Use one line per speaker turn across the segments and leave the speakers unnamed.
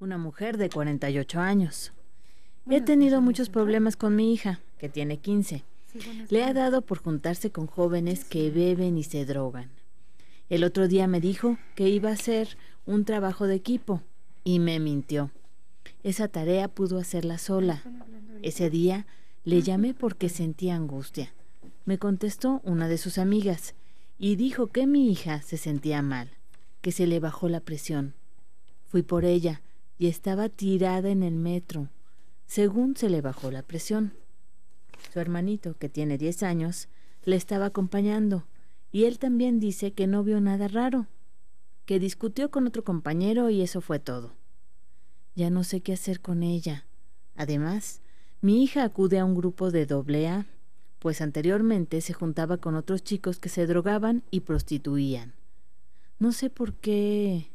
una mujer de 48 años. He tenido pues, muchos problemas con mi hija, que tiene 15. Le ha dado por juntarse con jóvenes que beben y se drogan. El otro día me dijo que iba a hacer un trabajo de equipo y me mintió. Esa tarea pudo hacerla sola. Ese día le llamé porque sentía angustia. Me contestó una de sus amigas y dijo que mi hija se sentía mal, que se le bajó la presión. Fui por ella y estaba tirada en el metro, según se le bajó la presión. Su hermanito, que tiene 10 años, le estaba acompañando, y él también dice que no vio nada raro, que discutió con otro compañero y eso fue todo. Ya no sé qué hacer con ella. Además, mi hija acude a un grupo de doble A, pues anteriormente se juntaba con otros chicos que se drogaban y prostituían. No sé por qué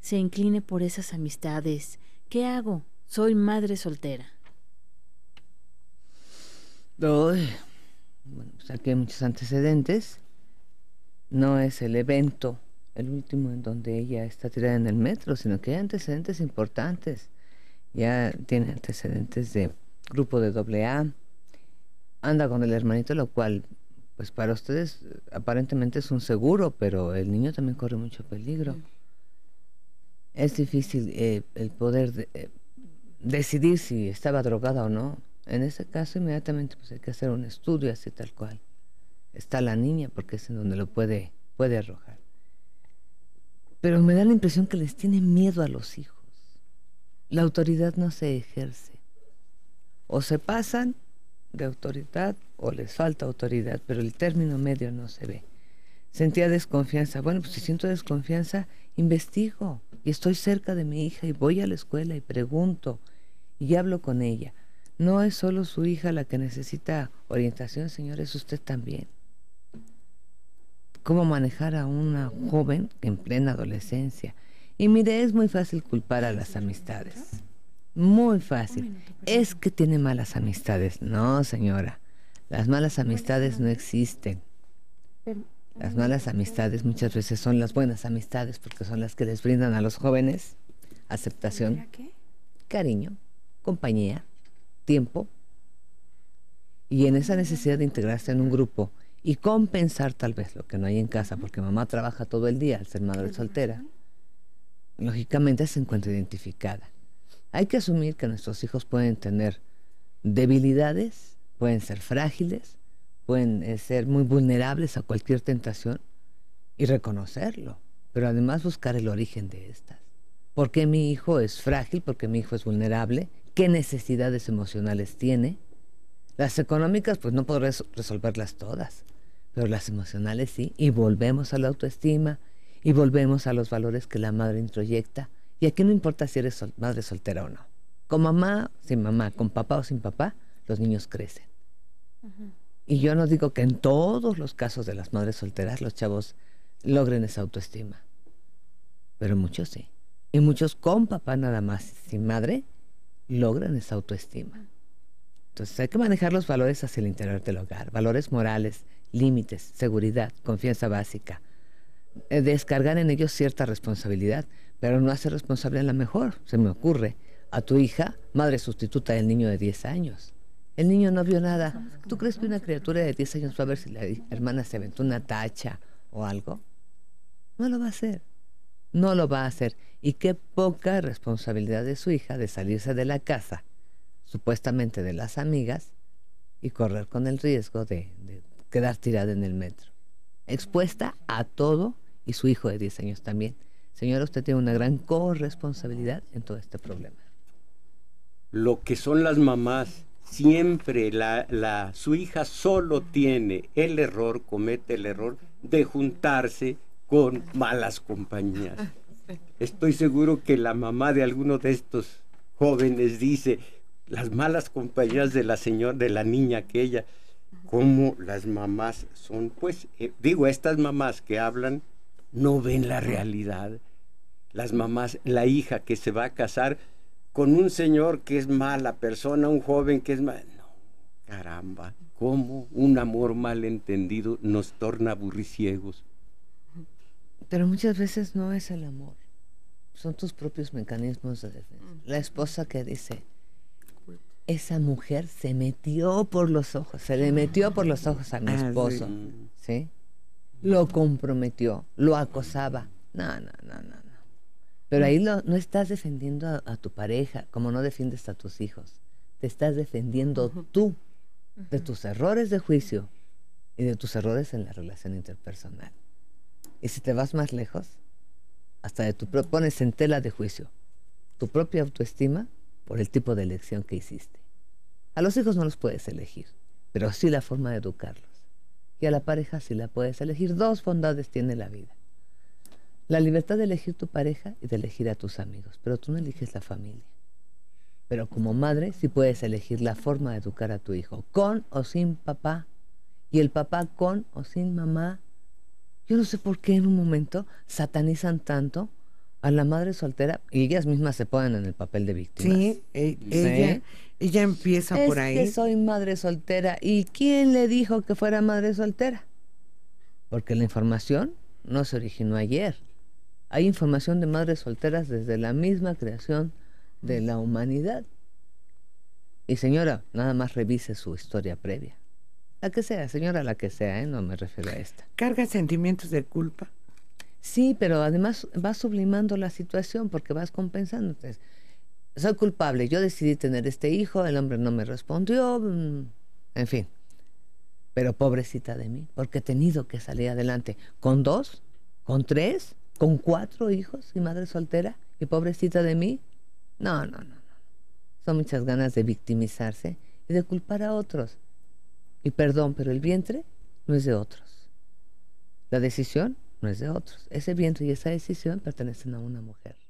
se incline por esas amistades. ¿Qué hago? Soy madre soltera.
Pues muchos antecedentes. No es el evento, el último en donde ella está tirada en el metro, sino que hay antecedentes importantes. Ya tiene antecedentes de grupo de doble A, anda con el hermanito, lo cual, pues para ustedes aparentemente es un seguro, pero el niño también corre mucho peligro. Mm es difícil eh, el poder eh, decidir si estaba drogada o no. En ese caso, inmediatamente pues, hay que hacer un estudio así tal cual. Está la niña porque es en donde lo puede, puede arrojar. Pero me da la impresión que les tiene miedo a los hijos. La autoridad no se ejerce. O se pasan de autoridad o les falta autoridad, pero el término medio no se ve. Sentía desconfianza. Bueno, pues si siento desconfianza, investigo y estoy cerca de mi hija y voy a la escuela y pregunto y hablo con ella. No es solo su hija la que necesita orientación, señores, es usted también. ¿Cómo manejar a una joven en plena adolescencia? Y mire, es muy fácil culpar a las amistades. Muy fácil. Es que tiene malas amistades. No, señora. Las malas amistades no existen. Las malas amistades muchas veces son las buenas amistades porque son las que les brindan a los jóvenes aceptación, cariño, compañía, tiempo. Y en esa necesidad de integrarse en un grupo y compensar tal vez lo que no hay en casa, porque mamá trabaja todo el día al ser madre soltera, lógicamente se encuentra identificada. Hay que asumir que nuestros hijos pueden tener debilidades, pueden ser frágiles, pueden eh, ser muy vulnerables a cualquier tentación y reconocerlo, pero además buscar el origen de estas. ¿Por qué mi hijo es frágil? ¿Por qué mi hijo es vulnerable? ¿Qué necesidades emocionales tiene? Las económicas, pues no podré resolverlas todas, pero las emocionales sí. Y volvemos a la autoestima y volvemos a los valores que la madre introyecta. Y a aquí no importa si eres madre soltera o no. Con mamá, sin mamá, con papá o sin papá, los niños crecen. ajá y yo no digo que en todos los casos de las madres solteras los chavos logren esa autoestima, pero muchos sí. Y muchos con papá nada más, sin madre, logran esa autoestima. Entonces hay que manejar los valores hacia el interior del hogar, valores morales, límites, seguridad, confianza básica. Eh, descargar en ellos cierta responsabilidad, pero no hacer responsable a la mejor, se me ocurre, a tu hija, madre sustituta del niño de 10 años. El niño no vio nada. ¿Tú crees que una criatura de 10 años va a ver si la hermana se aventó una tacha o algo? No lo va a hacer. No lo va a hacer. Y qué poca responsabilidad de su hija de salirse de la casa, supuestamente de las amigas, y correr con el riesgo de, de quedar tirada en el metro. Expuesta a todo y su hijo de 10 años también. Señora, usted tiene una gran corresponsabilidad en todo este problema. Lo que son las mamás siempre la, su hija solo tiene el error, comete el error de juntarse con malas compañías. Ah, Estoy seguro que la mamá de alguno de estos jóvenes dice, las malas compañías de la señora, de la niña aquella, como las mamás son, pues, eh, digo, estas mamás que hablan no ven la realidad. Las mamás, la hija que se va a casar, con un señor que es mala persona, un joven que es mal. No, caramba, cómo un amor malentendido nos torna aburriciegos? Pero muchas veces no es el amor, son tus propios mecanismos de defensa. La esposa que dice, esa mujer se metió por los ojos, se le ah, metió por los ojos a mi ah, esposo, ¿sí? Lo comprometió, lo acosaba. No, no, no, no. Pero ahí no estás defendiendo a, tu pareja, como no defiendes a tus hijos. Te estás defendiendo tú de tus errores de juicio y de tus errores en la relación interpersonal. Y si te vas más lejos, hasta de tu pones en tela de juicio tu propia autoestima por el tipo de elección que hiciste. A los hijos no los puedes elegir, pero sí la forma de educarlos. Y a la pareja sí la puedes elegir. Dos bondades tiene la vida. La libertad de elegir tu pareja y de elegir a tus amigos, pero tú no eliges la familia. Pero como madre sí puedes elegir la forma de educar a tu hijo, con o sin papá, y el papá con o sin mamá. Yo no sé por qué en un momento satanizan tanto a la madre soltera y ellas mismas se ponen en el papel de víctimas. Sí, e, ella, ella empieza por ahí. Que soy madre soltera. ¿Y quién le dijo que fuera madre soltera? Porque la información no se originó ayer, hay información de madres solteras desde la misma creación de la humanidad. Y señora, nada más revise su historia previa. La que sea, señora, la que sea, ¿eh? no me refiero a esta. ¿Carga sentimientos de culpa? Sí, pero además vas sublimando la situación porque vas compensando. soy culpable, yo decidí tener este hijo, el hombre no me respondió, mm, en fin. Pero pobrecita de mí, porque he tenido que salir adelante con dos, con tres, con cuatro hijos y madre soltera y pobrecita de mí. No, no, no, no. Son muchas ganas de victimizarse y de culpar a otros. Y perdón, pero el vientre no es de otros. La decisión no es de otros. Ese vientre y esa decisión pertenecen a una mujer.